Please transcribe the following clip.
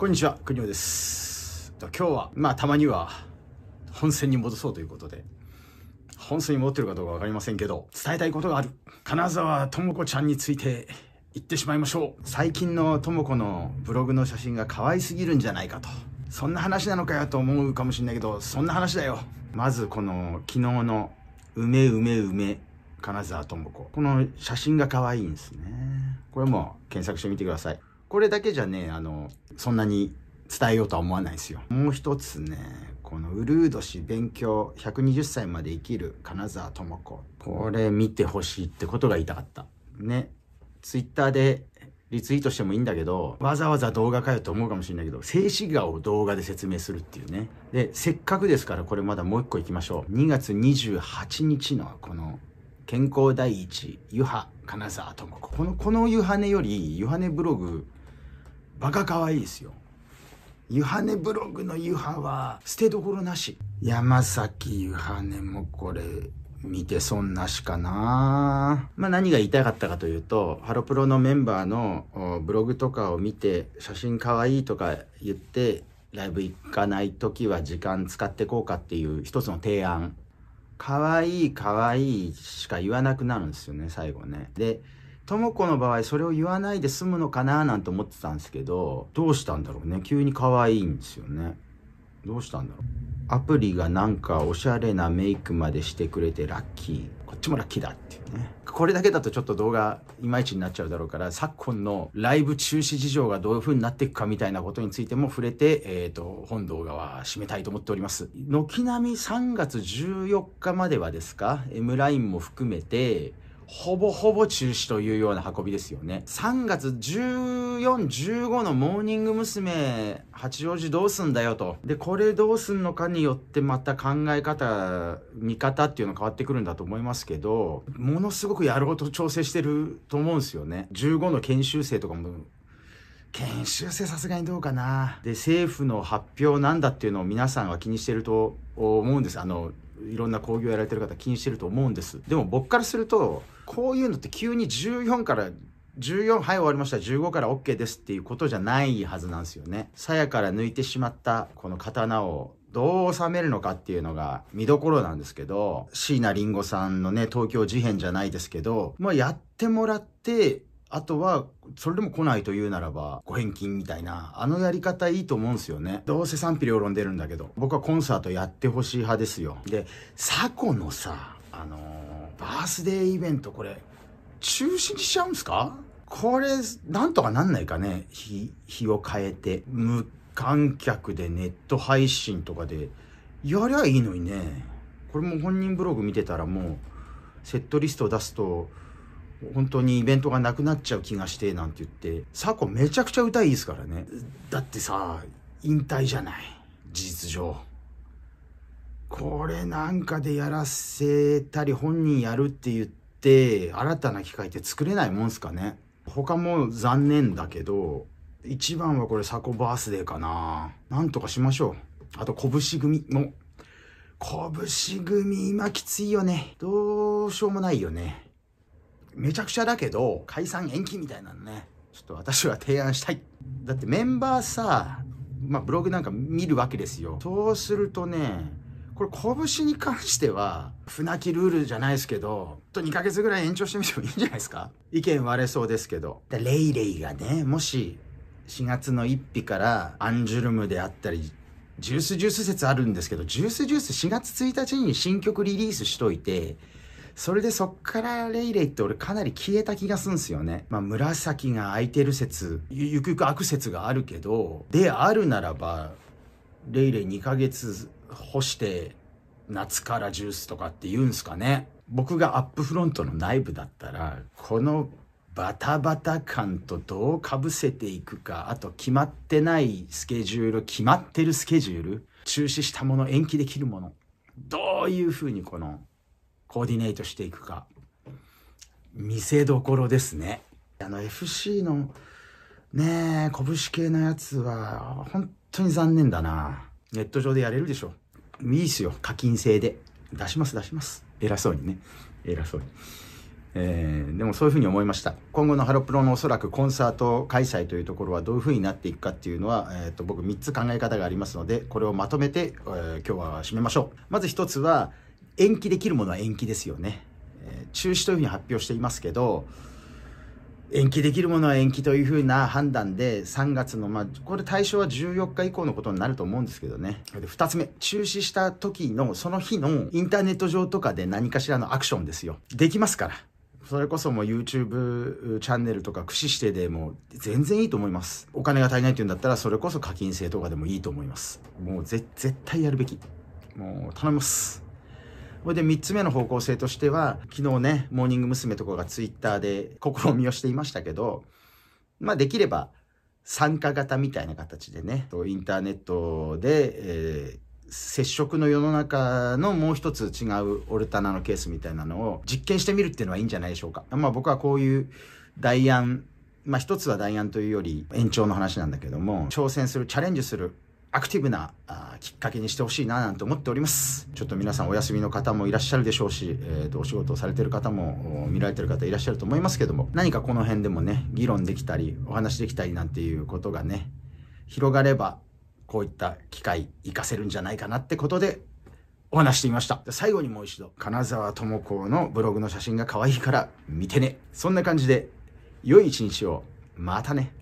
こんにちは、くにおです。今日は、まあたまには本戦に戻そうということで、本戦に戻ってるかどうかわかりませんけど、伝えたいことがある。金沢智子ちゃんについて言ってしまいましょう。最近の智子のブログの写真が可愛すぎるんじゃないかと。そんな話なのかよと思うかもしれないけど、そんな話だよ。まずこの昨日の梅梅梅金沢智子。この写真が可愛いんですね。これも検索してみてください。これだけじゃね、あの、そんなに伝えようとは思わないですよ。もう一つね、このうるう氏勉強120歳まで生きる金沢智子。これ見てほしいってことが言いたかった。ね。ツイッターでリツイートしてもいいんだけど、わざわざ動画かよと思うかもしれないけど、静止画を動画で説明するっていうね。で、せっかくですからこれまだもう一個行きましょう。2月28日のこの健康第一、湯波金沢智子。この、この湯羽ねより、湯羽ねブログバカ可愛いですよ。ユハネブログのユハは捨てどころなし。山崎ユハネもこれ見て損なしかなまあ何が言いたかったかというと、ハロプロのメンバーのブログとかを見て写真可愛いとか言ってライブ行かない時は時間使ってこうかっていう一つの提案。可愛い可愛いしか言わなくなるんですよね、最後ね。で、智子の場合それを言わないで済むのかななんて思ってたんですけどどうしたんだろうね急に可愛いんですよねどうしたんだろうアプリがなんかおしゃれなメイクまでしてくれてラッキーこっちもラッキーだっていうねこれだけだとちょっと動画いまいちになっちゃうだろうから昨今のライブ中止事情がどういう風になっていくかみたいなことについても触れて、えーと本動画は締めたいと思っております軒並み3月14日まではですか M ラインも含めてほぼほぼ中止というような運びですよね。3月14、15のモーニング娘。八王子どうすんだよと。で、これどうすんのかによってまた考え方、見方っていうの変わってくるんだと思いますけど、ものすごくやろうと調整してると思うんですよね。15の研修生とかも研修生さすがにどうかなで政府の発表なんだっていうのを皆さんは気にしてると思うんですあのいろんな義をやられてる方気にしてると思うんですでも僕からするとこういうのって急に14から14はい終わりました15から OK ですっていうことじゃないはずなんですよね鞘から抜いてしまったこの刀をどう収めるのかっていうのが見どころなんですけど椎名林檎さんのね東京事変じゃないですけど、まあ、やってもらってあとは、それでも来ないと言うならば、ご返金みたいな、あのやり方いいと思うんですよね。どうせ賛否両論出るんだけど、僕はコンサートやってほしい派ですよ。で、サコのさ、あのーバースデーイベントこれ中止にしちゃうんですかこれなんとかなんないかね日日を変えて無観客でネット配信とかでやりゃいいのにねこれも本人ブログ見てたらもうセットリストを出すと本当にイベントがなくなっちゃう気がしてなんて言ってサコめちゃくちゃ歌いいですからねだってさ引退じゃない事実上。これなんかでやらせたり本人やるって言って新たな機会って作れないもんすかね他も残念だけど一番はこれサコバースデーかななんとかしましょうあと拳組も拳組今きついよねどうしようもないよねめちゃくちゃだけど解散延期みたいなのねちょっと私は提案したいだってメンバーさまあブログなんか見るわけですよそうするとねこれ、拳に関しては、船木ルールじゃないですけど、と2ヶ月ぐらい延長してみてもいいんじゃないですか意見割れそうですけど。レイレイがね、もし、4月の1日からアンジュルムであったり、ジュースジュース説あるんですけど、ジュースジュース4月1日に新曲リリースしといて、それでそっからレイレイって俺かなり消えた気がすんすよね。まあ紫が空いてる説、ゆくゆく悪説があるけど、であるならば、レイレイ2ヶ月干して夏からジュースとかって言うんすかね僕がアップフロントの内部だったらこのバタバタ感とどうかぶせていくかあと決まってないスケジュール決まってるスケジュール中止したもの延期できるものどういうふうにこのコーディネートしていくか見せどころですねあの FC のねえ拳系のやつは本当に残念だなネット上でやれるでしょ。いいっすよ。課金制で。出します、出します。偉そうにね。偉そうに。えー、でもそういうふうに思いました。今後のハロプロのおそらくコンサート開催というところはどういうふうになっていくかっていうのは、えーと、と僕3つ考え方がありますので、これをまとめて、えー、今日は締めましょう。まず1つは、延期できるものは延期ですよね。えー、中止というふうに発表していますけど、延期できるものは延期というふうな判断で、3月の、まあ、これ対象は14日以降のことになると思うんですけどね。で、2つ目、中止した時の、その日のインターネット上とかで何かしらのアクションですよ。できますから。それこそもう YouTube チャンネルとか駆使してでも全然いいと思います。お金が足りないっていうんだったら、それこそ課金制とかでもいいと思います。もう絶対やるべき。もう頼みます。それで3つ目の方向性としては、昨日ね、モーニング娘。とかがツイッターで試みをしていましたけど、まあできれば参加型みたいな形でね、インターネットで、えー接触の世の中のもう一つ違うオルタナのケースみたいなのを実験してみるっていうのはいいんじゃないでしょうか。まあ僕はこういう代案、まあ一つは代案というより延長の話なんだけども、挑戦する、チャレンジするアクティブなきっかけにしてほしいななんて思っております。ちょっと皆さんお休みの方もいらっしゃるでしょうし、えーと、とお仕事をされてる方も見られてる方いらっしゃると思いますけども、何かこの辺でもね、議論できたり、お話できたりなんていうことがね、広がれば、こういった機会活かせるんじゃないかなってことでお話してみました。最後にもう一度、金沢智子のブログの写真が可愛いから見てね。そんな感じで、良い一日を、またね。